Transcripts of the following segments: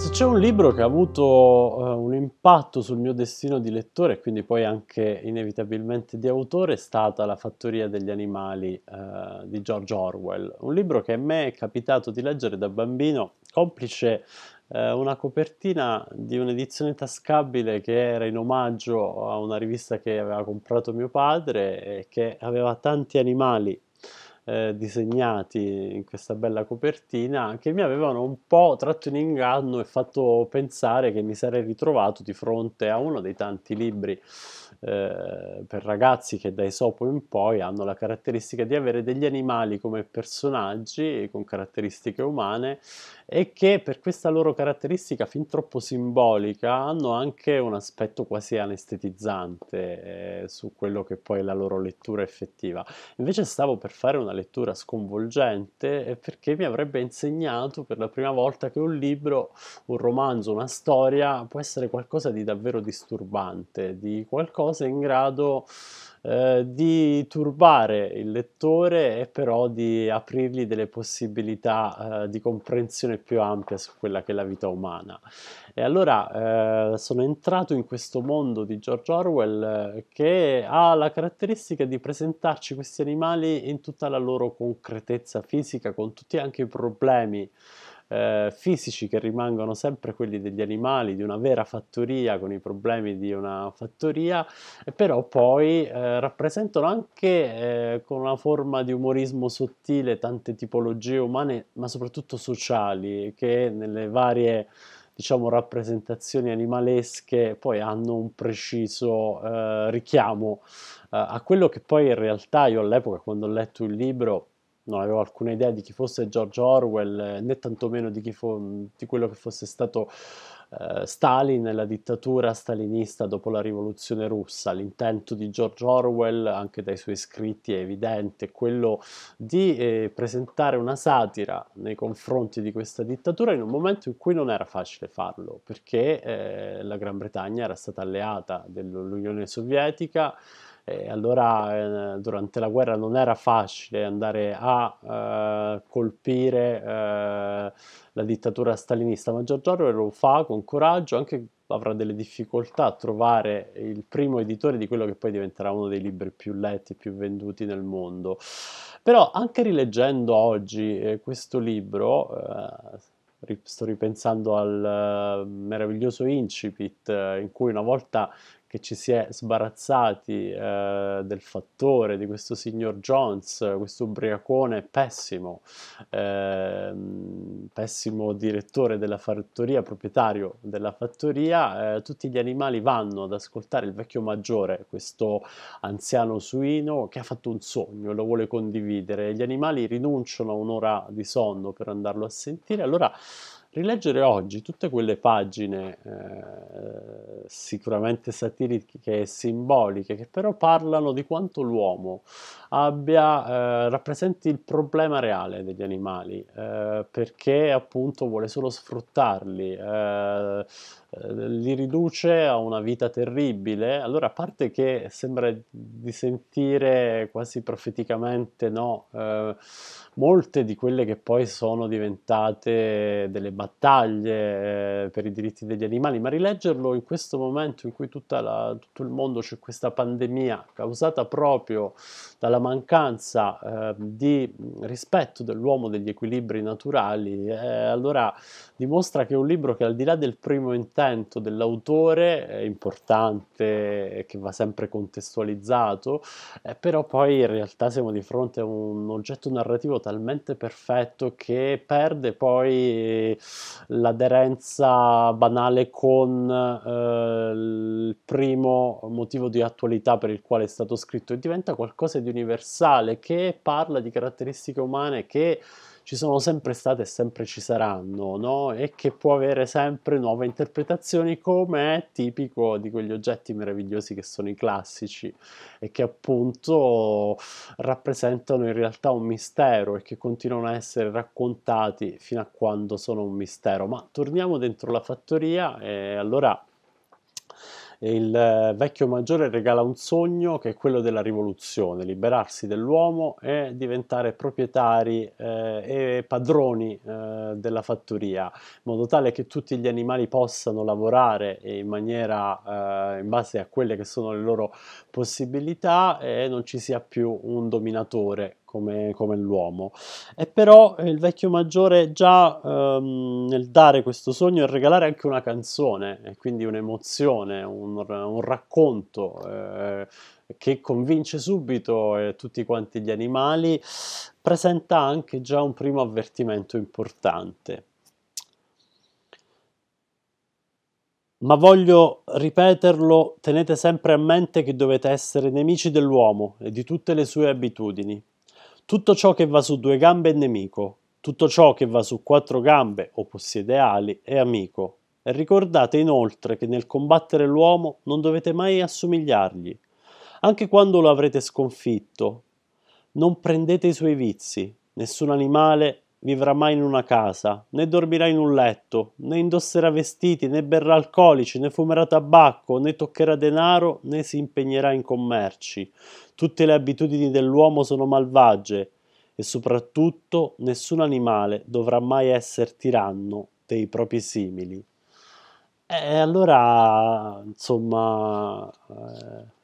Se c'è un libro che ha avuto uh, un impatto sul mio destino di lettore e quindi poi anche inevitabilmente di autore è stata La fattoria degli animali uh, di George Orwell, un libro che a me è capitato di leggere da bambino, complice uh, una copertina di un'edizione tascabile che era in omaggio a una rivista che aveva comprato mio padre e che aveva tanti animali eh, disegnati in questa bella copertina che mi avevano un po' tratto in inganno e fatto pensare che mi sarei ritrovato di fronte a uno dei tanti libri eh, per ragazzi che da Esopo in poi hanno la caratteristica di avere degli animali come personaggi con caratteristiche umane e che per questa loro caratteristica fin troppo simbolica hanno anche un aspetto quasi anestetizzante eh, su quello che poi è la loro lettura effettiva. Invece stavo per fare una lettura sconvolgente eh, perché mi avrebbe insegnato per la prima volta che un libro, un romanzo, una storia può essere qualcosa di davvero disturbante, di qualcosa cose in grado eh, di turbare il lettore e però di aprirgli delle possibilità eh, di comprensione più ampia su quella che è la vita umana. E allora eh, sono entrato in questo mondo di George Orwell eh, che ha la caratteristica di presentarci questi animali in tutta la loro concretezza fisica, con tutti anche i problemi eh, fisici che rimangono sempre quelli degli animali, di una vera fattoria con i problemi di una fattoria, però poi eh, rappresentano anche eh, con una forma di umorismo sottile tante tipologie umane, ma soprattutto sociali, che nelle varie diciamo rappresentazioni animalesche poi hanno un preciso eh, richiamo eh, a quello che poi in realtà io all'epoca quando ho letto il libro non avevo alcuna idea di chi fosse George Orwell, eh, né tantomeno di, fo- di quello che fosse stato eh, Stalin e la dittatura stalinista dopo la rivoluzione russa. L'intento di George Orwell, anche dai suoi scritti, è evidente, quello di eh, presentare una satira nei confronti di questa dittatura in un momento in cui non era facile farlo, perché eh, la Gran Bretagna era stata alleata dell'Unione Sovietica e allora eh, durante la guerra non era facile andare a eh, colpire eh, la dittatura stalinista, ma George lo fa con coraggio, anche avrà delle difficoltà a trovare il primo editore di quello che poi diventerà uno dei libri più letti e più venduti nel mondo. Però anche rileggendo oggi eh, questo libro, eh, sto ripensando al eh, meraviglioso incipit in cui una volta che ci si è sbarazzati eh, del fattore di questo signor Jones, questo ubriacone pessimo, eh, pessimo direttore della fattoria, proprietario della fattoria, eh, tutti gli animali vanno ad ascoltare il vecchio maggiore, questo anziano suino che ha fatto un sogno e lo vuole condividere. Gli animali rinunciano a un'ora di sonno per andarlo a sentire, allora rileggere oggi tutte quelle pagine eh, sicuramente satiriche e simboliche che però parlano di quanto l'uomo abbia, eh, rappresenti il problema reale degli animali, eh, perché appunto vuole solo sfruttarli, eh, eh, li riduce a una vita terribile. Allora, a parte che sembra di sentire quasi profeticamente no, eh, molte di quelle che poi sono diventate delle battaglie eh, per i diritti degli animali, ma rileggerlo in questo momento in cui la, tutto il mondo c'è questa pandemia causata proprio dalla mancanza eh, di rispetto dell'uomo degli equilibri naturali, eh, allora dimostra che è un libro che al di là del primo intento dell'autore è importante, e che va sempre contestualizzato, eh, però poi in realtà siamo di fronte a un oggetto narrativo talmente perfetto che perde poi l'aderenza banale con eh, il primo motivo di attualità per il quale è stato scritto e diventa qualcosa di universale universale che parla di caratteristiche umane che ci sono sempre state e sempre ci saranno, no? e che può avere sempre nuove interpretazioni, come è tipico di quegli oggetti meravigliosi che sono i classici e che appunto rappresentano in realtà un mistero e che continuano a essere raccontati fino a quando sono un mistero. Ma torniamo dentro la fattoria e allora il eh, vecchio maggiore regala un sogno che è quello della rivoluzione, liberarsi dell'uomo e diventare proprietari eh, e padroni eh, della fattoria, in modo tale che tutti gli animali possano lavorare in maniera eh, in base a quelle che sono le loro possibilità e non ci sia più un dominatore come, come l'uomo. E però eh, il vecchio maggiore già ehm, nel dare questo sogno e regalare anche una canzone, e quindi un'emozione, un, un racconto eh, che convince subito eh, tutti quanti gli animali, presenta anche già un primo avvertimento importante. Ma voglio ripeterlo, tenete sempre a mente che dovete essere nemici dell'uomo e di tutte le sue abitudini, tutto ciò che va su due gambe è nemico, tutto ciò che va su quattro gambe o possiede ali è amico. E ricordate inoltre che nel combattere l'uomo non dovete mai assomigliargli, anche quando lo avrete sconfitto. Non prendete i suoi vizi, nessun animale vivrà mai in una casa, né dormirà in un letto, né indosserà vestiti, né berrà alcolici, né fumerà tabacco, né toccherà denaro, né si impegnerà in commerci. Tutte le abitudini dell'uomo sono malvagie e soprattutto nessun animale dovrà mai essere tiranno dei propri simili. E eh, allora, insomma... Eh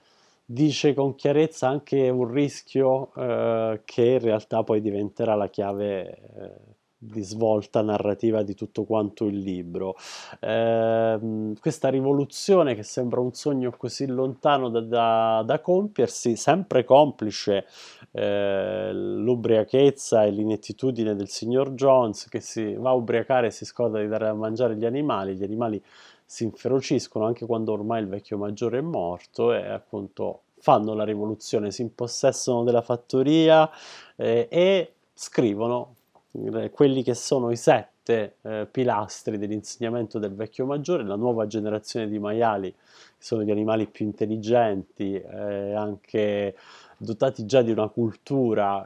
dice con chiarezza anche un rischio eh, che in realtà poi diventerà la chiave eh, di svolta narrativa di tutto quanto il libro. Eh, questa rivoluzione che sembra un sogno così lontano da, da, da compiersi, sempre complice eh, l'ubriachezza e l'inettitudine del signor Jones che si va a ubriacare e si scorda di dare a mangiare gli animali, gli animali si inferociscono anche quando ormai il vecchio maggiore è morto e appunto fanno la rivoluzione, si impossessano della fattoria eh, e scrivono eh, quelli che sono i sette eh, pilastri dell'insegnamento del vecchio maggiore, la nuova generazione di maiali, che sono gli animali più intelligenti, eh, anche dotati già di una cultura,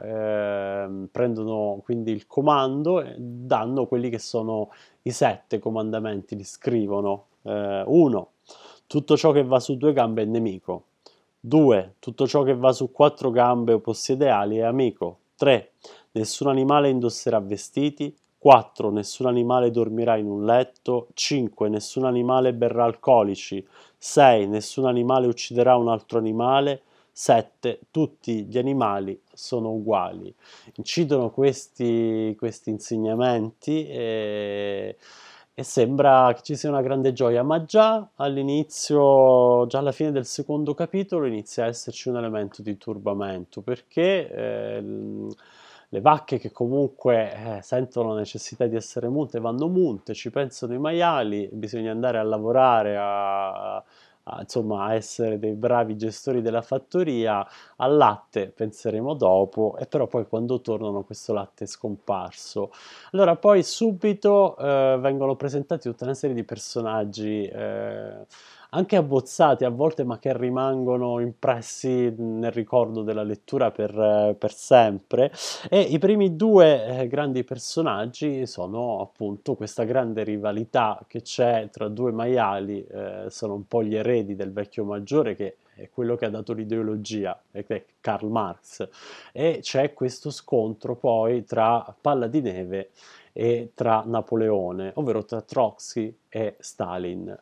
eh, prendono quindi il comando e danno quelli che sono i sette comandamenti, li scrivono eh, uno, tutto ciò che va su due gambe è nemico. 2. Tutto ciò che va su quattro gambe o possiede ali è amico. 3. Nessun animale indosserà vestiti. 4. Nessun animale dormirà in un letto. 5. Nessun animale berrà alcolici. 6. Nessun animale ucciderà un altro animale. 7. Tutti gli animali sono uguali. Incidono questi, questi insegnamenti. E eh, e sembra che ci sia una grande gioia, ma già all'inizio, già alla fine del secondo capitolo inizia a esserci un elemento di turbamento perché eh, le vacche che comunque eh, sentono la necessità di essere munte vanno munte, ci pensano i maiali, bisogna andare a lavorare, a, insomma, a essere dei bravi gestori della fattoria, al latte penseremo dopo, e però poi quando tornano questo latte è scomparso. Allora poi subito eh, vengono presentati tutta una serie di personaggi eh, anche abbozzati a volte, ma che rimangono impressi nel ricordo della lettura per, per sempre. E i primi due eh, grandi personaggi sono appunto questa grande rivalità che c'è tra due maiali, eh, sono un po' gli eredi del vecchio maggiore che è quello che ha dato l'ideologia, che è Karl Marx, e c'è questo scontro poi tra Palla di Neve e tra Napoleone, ovvero tra Trotsky e Stalin.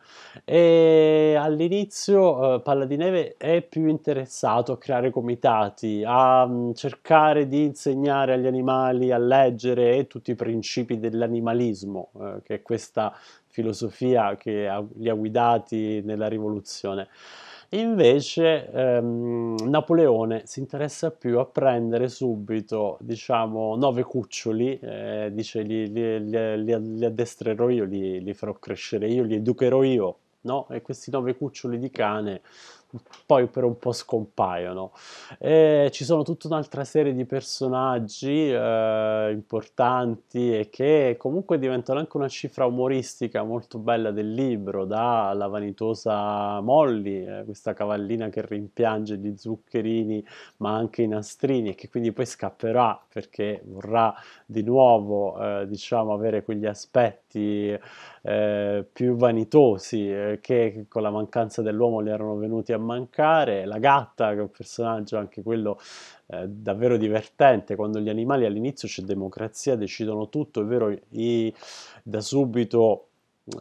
E all'inizio eh, Palladineve è più interessato a creare comitati, a mh, mm, cercare di insegnare agli animali a leggere e tutti i principi dell'animalismo, eh, che è questa filosofia che ha, li ha guidati nella rivoluzione. Invece ehm, Napoleone si interessa più a prendere subito, diciamo, nove cuccioli, eh, dice li, li, li, li, addestrerò io, li, farò crescere io, li educherò io, no? E questi nove cuccioli di cane poi per un po' scompaiono. E ci sono tutta un'altra serie di personaggi eh, importanti e che comunque diventano anche una cifra umoristica molto bella del libro, dalla vanitosa Molly, eh, questa cavallina che rimpiange gli zuccherini ma anche i nastrini e che quindi poi scapperà perché vorrà di nuovo eh, diciamo avere quegli aspetti eh, più vanitosi eh, che con la mancanza dell'uomo le erano venuti a mancare, la gatta che è un personaggio anche quello eh, davvero divertente, quando gli animali all'inizio c'è democrazia, decidono tutto, è vero, i, da subito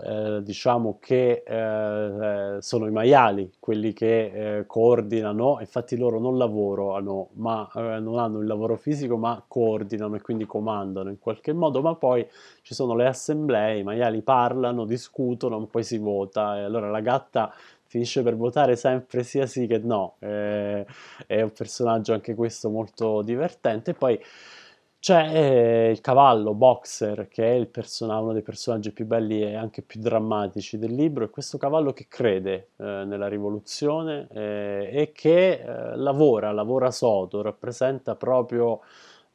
eh, diciamo che eh, eh sono i maiali quelli che eh, coordinano, infatti loro non lavorano, ma eh, non hanno il lavoro fisico, ma coordinano e quindi comandano in qualche modo, ma poi ci sono le assemblee, i maiali parlano, discutono, poi si vota, e allora la gatta finisce per votare sempre sia sì che no. Eh, è un personaggio anche questo molto divertente. Poi c'è eh, il cavallo Boxer, che è persona- uno dei personaggi più belli e anche più drammatici del libro, è questo cavallo che crede eh, nella rivoluzione eh, e che eh, lavora, lavora sodo, rappresenta proprio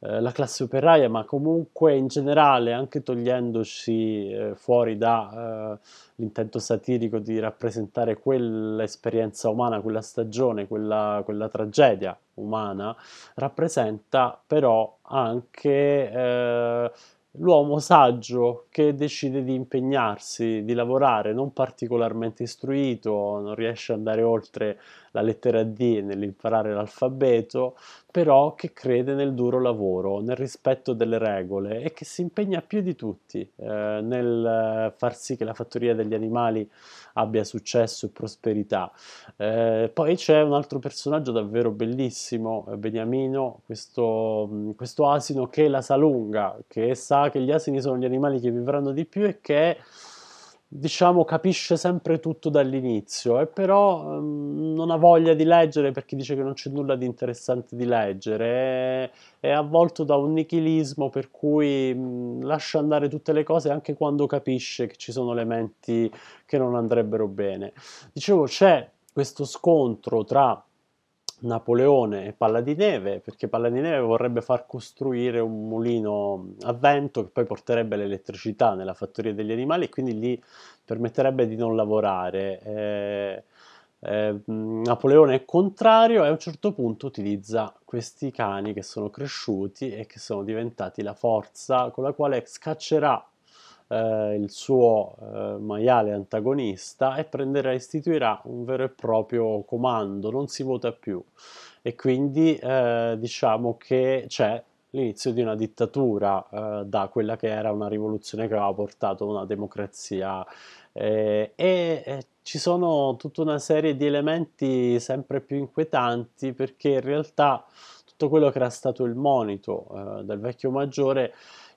eh, la classe operaia, ma comunque in generale, anche togliendoci eh, fuori dall'intento eh, satirico di rappresentare quell'esperienza umana, quella stagione, quella, quella tragedia umana, rappresenta però anche eh, l'uomo saggio che decide di impegnarsi, di lavorare, non particolarmente istruito, non riesce ad andare oltre la lettera D nell'imparare l'alfabeto, però che crede nel duro lavoro, nel rispetto delle regole e che si impegna più di tutti eh, nel eh, far sì che la fattoria degli animali abbia successo e prosperità. Eh, poi c'è un altro personaggio davvero bellissimo, eh, Beniamino, questo, mm, questo asino che la salunga, che sa che gli asini sono gli animali che vivranno di più e che... È diciamo, capisce sempre tutto dall'inizio e eh, però um, non ha voglia di leggere perché dice che non c'è nulla di interessante di leggere, è, è avvolto da un nichilismo per cui um, lascia andare tutte le cose anche quando capisce che ci sono elementi che non andrebbero bene. Dicevo, c'è questo scontro tra Napoleone e Palla di Neve, perché Palla di Neve vorrebbe far costruire un mulino a vento che poi porterebbe l'elettricità nella fattoria degli animali e quindi gli permetterebbe di non lavorare. Eh, eh, Napoleone è contrario e a un certo punto utilizza questi cani che sono cresciuti e che sono diventati la forza con la quale scaccerà eh, il suo eh, maiale antagonista e prenderà, istituirà un vero e proprio comando, non si vota più. E quindi eh, diciamo che c'è l'inizio di una dittatura eh, da quella che era una rivoluzione che aveva portato a una democrazia eh, e ci sono tutta una serie di elementi sempre più inquietanti perché in realtà tutto quello che era stato il monito eh, del vecchio maggiore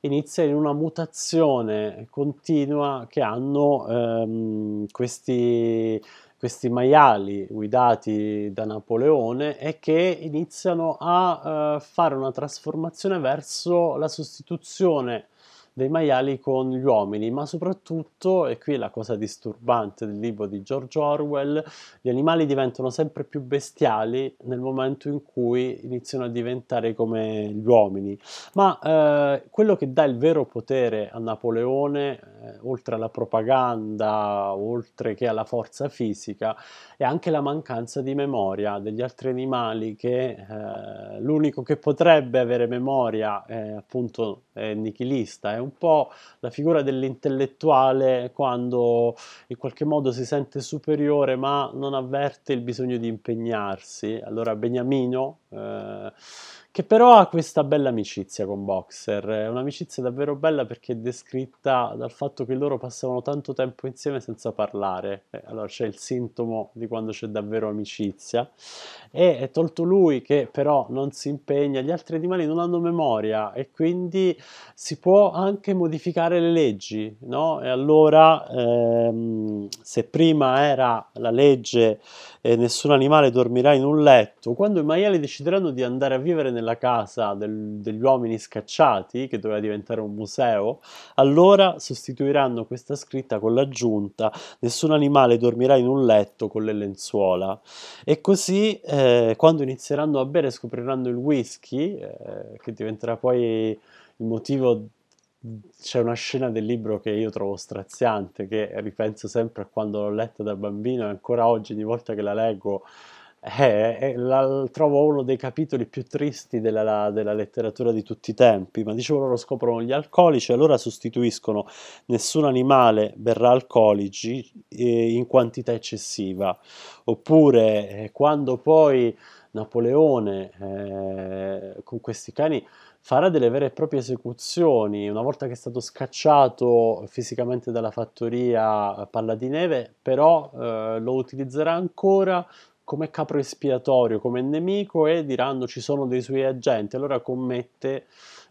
inizia in una mutazione continua che hanno ehm, questi, questi, maiali guidati da Napoleone e che iniziano a eh, fare una trasformazione verso la sostituzione dei maiali con gli uomini, ma soprattutto, e qui è la cosa disturbante del libro di George Orwell, gli animali diventano sempre più bestiali nel momento in cui iniziano a diventare come gli uomini. Ma eh, quello che dà il vero potere a Napoleone, eh, oltre alla propaganda, oltre che alla forza fisica, è anche la mancanza di memoria degli altri animali, che eh, l'unico che potrebbe avere memoria eh, appunto è nichilista, è un un po' la figura dell'intellettuale quando in qualche modo si sente superiore ma non avverte il bisogno di impegnarsi. Allora Beniamino, eh, che però ha questa bella amicizia con Boxer, è un'amicizia davvero bella perché è descritta dal fatto che loro passavano tanto tempo insieme senza parlare, eh, allora c'è il sintomo di quando c'è davvero amicizia, e è tolto lui che però non si impegna, gli altri animali non hanno memoria e quindi si può anche modificare le leggi, no? E allora ehm, se prima era la legge eh, nessun animale dormirà in un letto, quando i maiali decidono decideranno di andare a vivere nella casa del, degli uomini scacciati, che doveva diventare un museo, allora sostituiranno questa scritta con l'aggiunta nessun animale dormirà in un letto con le lenzuola. E così eh, quando inizieranno a bere scopriranno il whisky, eh, che diventerà poi il motivo c'è una scena del libro che io trovo straziante, che ripenso sempre a quando l'ho letta da bambino e ancora oggi ogni volta che la leggo è, eh, è eh, la, trovo uno dei capitoli più tristi della, della, letteratura di tutti i tempi, ma dicevo loro scoprono gli alcolici, allora sostituiscono nessun animale berrà alcolici eh, in quantità eccessiva, oppure eh, quando poi Napoleone eh, con questi cani farà delle vere e proprie esecuzioni. Una volta che è stato scacciato fisicamente dalla fattoria Palla di Neve, però eh, lo utilizzerà ancora come capro espiatorio, come nemico e diranno ci sono dei suoi agenti. Allora commette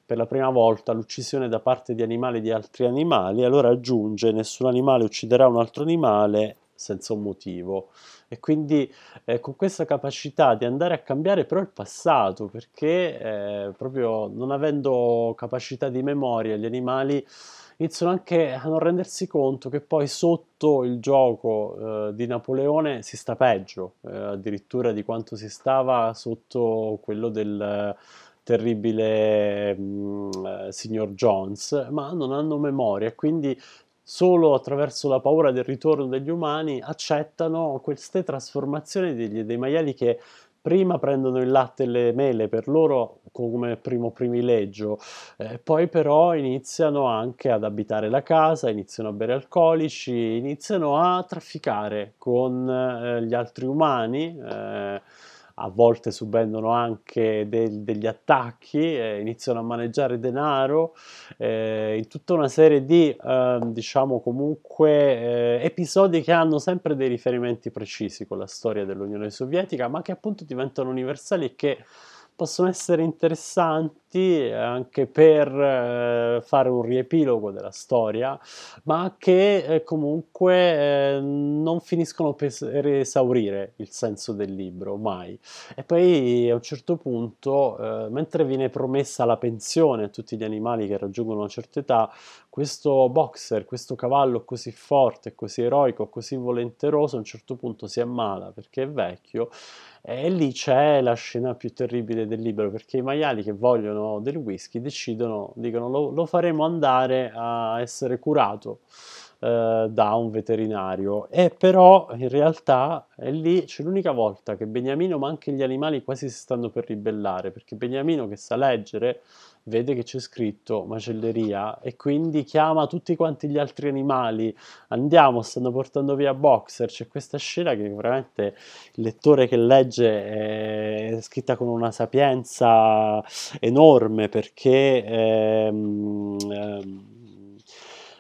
per la prima volta l'uccisione da parte di animali di altri animali, allora aggiunge nessun animale ucciderà un altro animale senza un motivo. E quindi eh, con questa capacità di andare a cambiare però il passato, perché eh, proprio non avendo capacità di memoria gli animali iniziano anche a non rendersi conto che poi sotto il gioco eh, di Napoleone si sta peggio, eh, addirittura di quanto si stava sotto quello del terribile mh, mm, eh, signor Jones, ma non hanno memoria, quindi solo attraverso la paura del ritorno degli umani accettano queste trasformazioni degli, dei maiali che prima prendono il latte e le mele per loro come primo privilegio, eh, poi però iniziano anche ad abitare la casa, iniziano a bere alcolici, iniziano a trafficare con eh, gli altri umani. Eh, a volte subendono anche del, degli attacchi, eh, iniziano a maneggiare denaro, eh, in tutta una serie di, eh, diciamo comunque, eh, episodi che hanno sempre dei riferimenti precisi con la storia dell'Unione Sovietica, ma che appunto diventano universali e che possono essere interessanti eh, anche per eh, fare un riepilogo della storia, ma che eh, comunque eh, non finiscono per esaurire il senso del libro, mai. E poi a un certo punto, eh, mentre viene promessa la pensione a tutti gli animali che raggiungono una certa età, questo boxer, questo cavallo così forte, così eroico, così volenteroso, a un certo punto si ammala perché è vecchio e lì c'è la scena più terribile del libro, perché i maiali che vogliono del whisky decidono, dicono lo, lo faremo andare a essere curato eh, da un veterinario. E però in realtà è lì, c'è l'unica volta che Beniamino, ma anche gli animali quasi si stanno per ribellare, perché Beniamino che sa leggere vede che c'è scritto macelleria e quindi chiama tutti quanti gli altri animali, andiamo, stanno portando via Boxer, c'è questa scena che veramente il lettore che legge è scritta con una sapienza enorme perché... Ehm, ehm,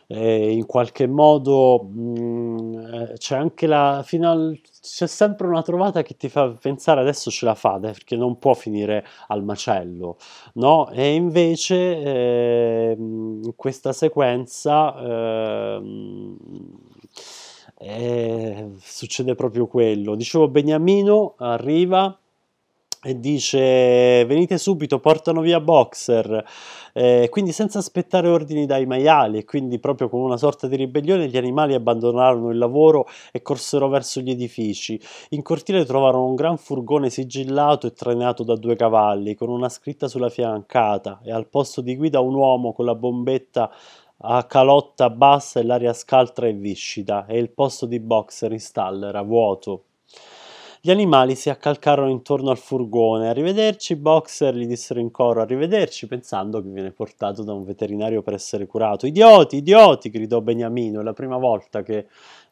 eh, in qualche modo mh, mm, eh, c'è anche la fino c'è sempre una trovata che ti fa pensare adesso ce la fa perché non può finire al macello no e invece eh, in questa sequenza ehm, eh, succede proprio quello dicevo Beniamino arriva e dice venite subito, portano via Boxer, eh, quindi senza aspettare ordini dai maiali e quindi proprio con una sorta di ribellione gli animali abbandonarono il lavoro e corsero verso gli edifici. In cortile trovarono un gran furgone sigillato e trainato da due cavalli con una scritta sulla fiancata e al posto di guida un uomo con la bombetta a calotta bassa e l'aria scaltra e viscida e il posto di Boxer in stall era vuoto. Gli animali si accalcarono intorno al furgone. Arrivederci, boxer, gli dissero in coro. Arrivederci, pensando che viene portato da un veterinario per essere curato. Idioti, idioti, gridò Beniamino. È la prima volta che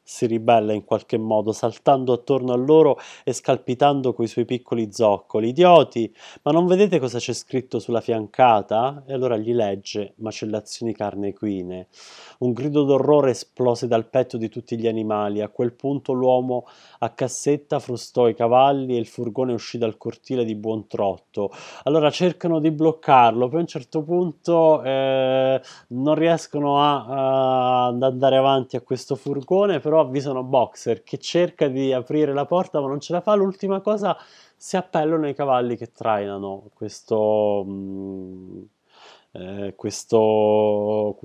si ribella in qualche modo, saltando attorno a loro e scalpitando coi suoi piccoli zoccoli. Idioti, ma non vedete cosa c'è scritto sulla fiancata? E allora gli legge macellazioni carne equine. Un grido d'orrore esplose dal petto di tutti gli animali. A quel punto l'uomo a cassetta frustò i cavalli e il furgone uscì dal cortile di buon trotto. Allora cercano di bloccarlo, poi a un certo punto eh, non riescono a, a, eh, ad andare avanti a questo furgone, però però avvisano Boxer che cerca di aprire la porta ma non ce la fa. L'ultima cosa, si appellano ai cavalli che trainano questo... Mh, mm, eh, questo,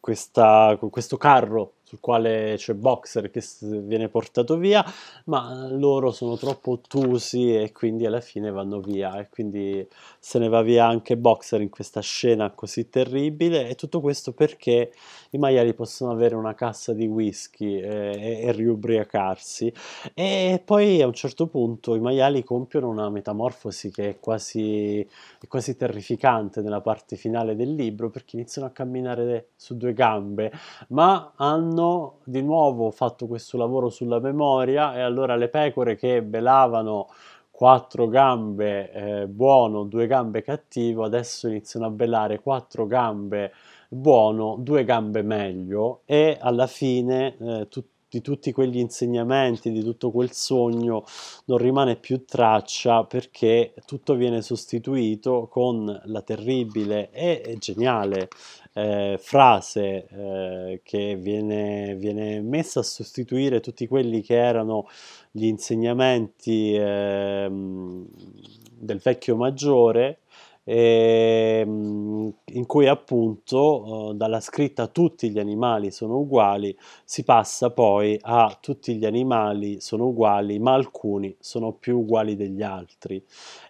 questa, mm, questo carro sul quale c'è cioè, Boxer che viene portato via, ma loro sono troppo ottusi e quindi alla fine vanno via e quindi se ne va via anche Boxer in questa scena così terribile e tutto questo perché i maiali possono avere una cassa di whisky eh, e, e riubriacarsi e poi a un certo punto i maiali compiono una metamorfosi che è quasi, è quasi terrificante nella parte finale del libro perché iniziano a camminare su due gambe ma hanno hanno di nuovo fatto questo lavoro sulla memoria e allora le pecore che belavano quattro gambe eh, buono, due gambe cattivo, adesso iniziano a belare quattro gambe buono, due gambe meglio e alla fine eh, tutto di tutti quegli insegnamenti, di tutto quel sogno, non rimane più traccia perché tutto viene sostituito con la terribile e geniale eh, frase eh, che viene, viene, messa a sostituire tutti quelli che erano gli insegnamenti eh, del vecchio maggiore e, ehm, in cui appunto eh, dalla scritta tutti gli animali sono uguali si passa poi a tutti gli animali sono uguali ma alcuni sono più uguali degli altri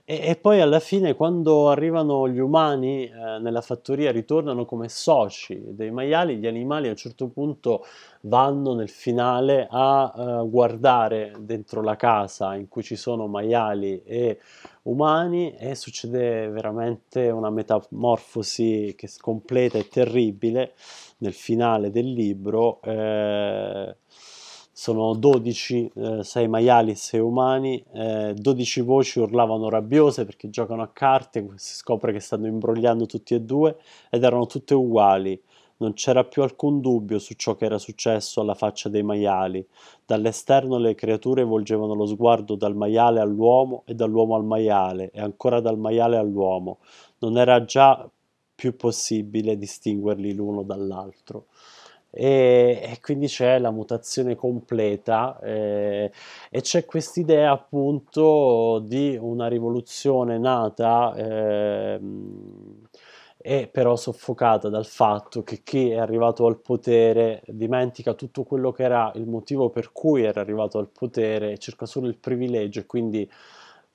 e, e poi alla fine quando arrivano gli umani eh, nella fattoria ritornano come soci dei maiali gli animali a un certo punto vanno nel finale a eh, guardare dentro la casa in cui ci sono maiali e umani e succede veramente una metamorfosi così che completa e terribile nel finale del libro. Eh, sono 12, eh, 6 maiali e 6 umani, eh, 12 voci urlavano rabbiose perché giocano a carte, si scopre che stanno imbrogliando tutti e due ed erano tutte uguali. Non c'era più alcun dubbio su ciò che era successo alla faccia dei maiali. Dall'esterno le creature volgevano lo sguardo dal maiale all'uomo e dall'uomo al maiale e ancora dal maiale all'uomo. Non era già più possibile distinguerli l'uno dall'altro. E, e, quindi c'è la mutazione completa eh, e c'è quest'idea appunto di una rivoluzione nata eh, e però soffocata dal fatto che chi è arrivato al potere dimentica tutto quello che era il motivo per cui era arrivato al potere e cerca solo il privilegio e quindi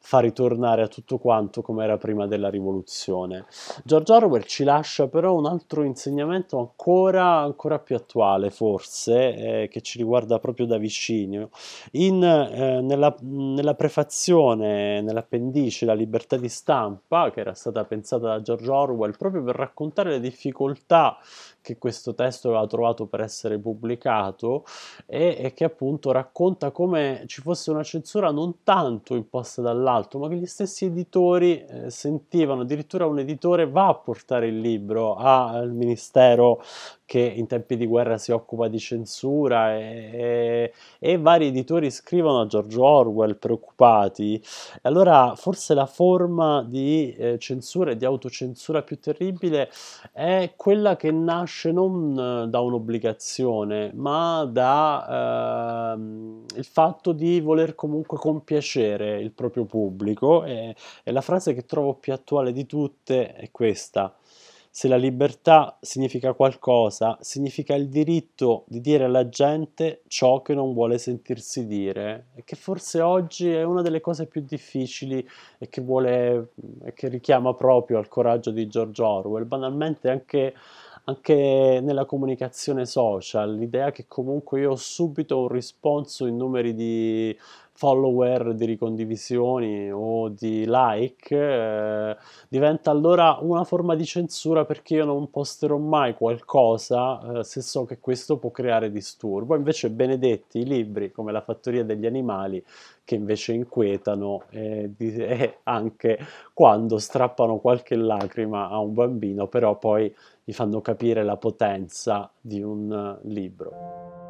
fa ritornare a tutto quanto come era prima della rivoluzione. George Orwell ci lascia però un altro insegnamento ancora, ancora più attuale forse, eh, che ci riguarda proprio da vicino. In, eh, nella, nella, prefazione, nell'appendice La libertà di stampa, che era stata pensata da George Orwell proprio per raccontare le difficoltà che questo testo aveva trovato per essere pubblicato e, e che appunto racconta come ci fosse una censura non tanto imposta dall'alto, ma che gli stessi editori eh, sentivano, addirittura un editore va a portare il libro al ministero che in tempi di guerra si occupa di censura e, e, e, vari editori scrivono a George Orwell preoccupati. Allora forse la forma di eh, censura e di autocensura più terribile è quella che nasce nasce non eh, da un'obbligazione, ma dal eh, fatto di voler comunque compiacere il proprio pubblico e, e la frase che trovo più attuale di tutte è questa. Se la libertà significa qualcosa, significa il diritto di dire alla gente ciò che non vuole sentirsi dire, e che forse oggi è una delle cose più difficili e che, vuole, e che richiama proprio al coraggio di George Orwell. Banalmente anche anche nella comunicazione social, l'idea che comunque io ho subito un risponso in numeri di follower, di ricondivisioni o di like, eh, diventa allora una forma di censura perché io non posterò mai qualcosa eh, se so che questo può creare disturbo. Invece benedetti i libri come La fattoria degli animali che invece inquietano eh, di, anche quando strappano qualche lacrima a un bambino, però poi gli fanno capire la potenza di un eh, libro.